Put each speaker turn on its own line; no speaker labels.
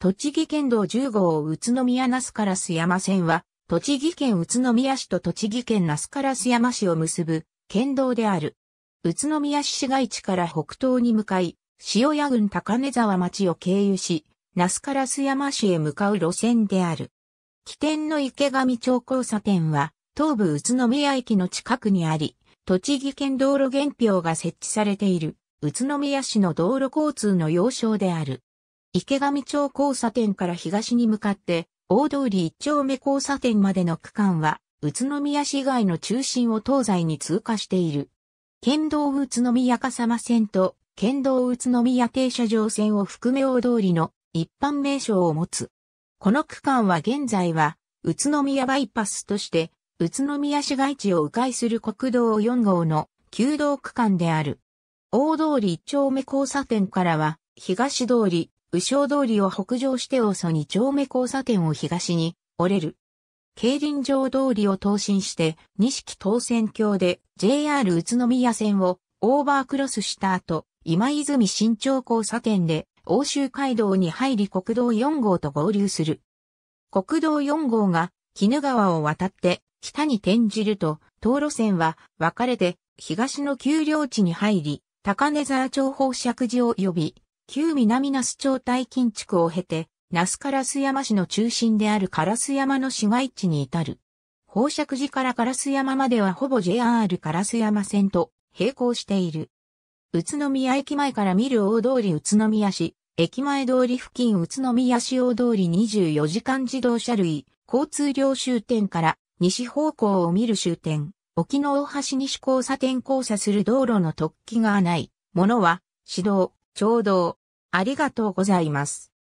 栃木県道10号宇都宮那須烏山線は、栃木県宇都宮市と栃木県那須烏山市を結ぶ県道である。宇都宮市市街地から北東に向かい、塩谷郡高根沢町を経由し、那須烏山市へ向かう路線である。起点の池上町交差点は、東武宇都宮駅の近くにあり、栃木県道路原表が設置されている、宇都宮市の道路交通の要衝である。池上町交差点から東に向かって、大通り一丁目交差点までの区間は、宇都宮市街の中心を東西に通過している。県道宇都宮笠間線と、県道宇都宮停車場線を含め大通りの一般名称を持つ。この区間は現在は、宇都宮バイパスとして、宇都宮市街地を迂回する国道4号の旧道区間である。大通り一丁目交差点からは、東通り、右小通りを北上しておそ2丁目交差点を東に折れる。競輪場通りを東進して、西木東線橋で JR 宇都宮線をオーバークロスした後、今泉新町交差点で欧州街道に入り国道4号と合流する。国道4号が絹川を渡って北に転じると、東路線は分かれて東の丘陵地に入り、高根沢町宝石寺を呼び、旧南那須町大金地区を経て、那須烏山市の中心である烏山の市街地に至る。宝石寺から烏山まではほぼ JR 烏山線と並行している。宇都宮駅前から見る大通り宇都宮市、駅前通り付近宇都宮市大通り24時間自動車類、交通量終点から西方向を見る終点、沖の大橋西交差点交差する道路の突起がないものは、市道、町道、ありがとうございます。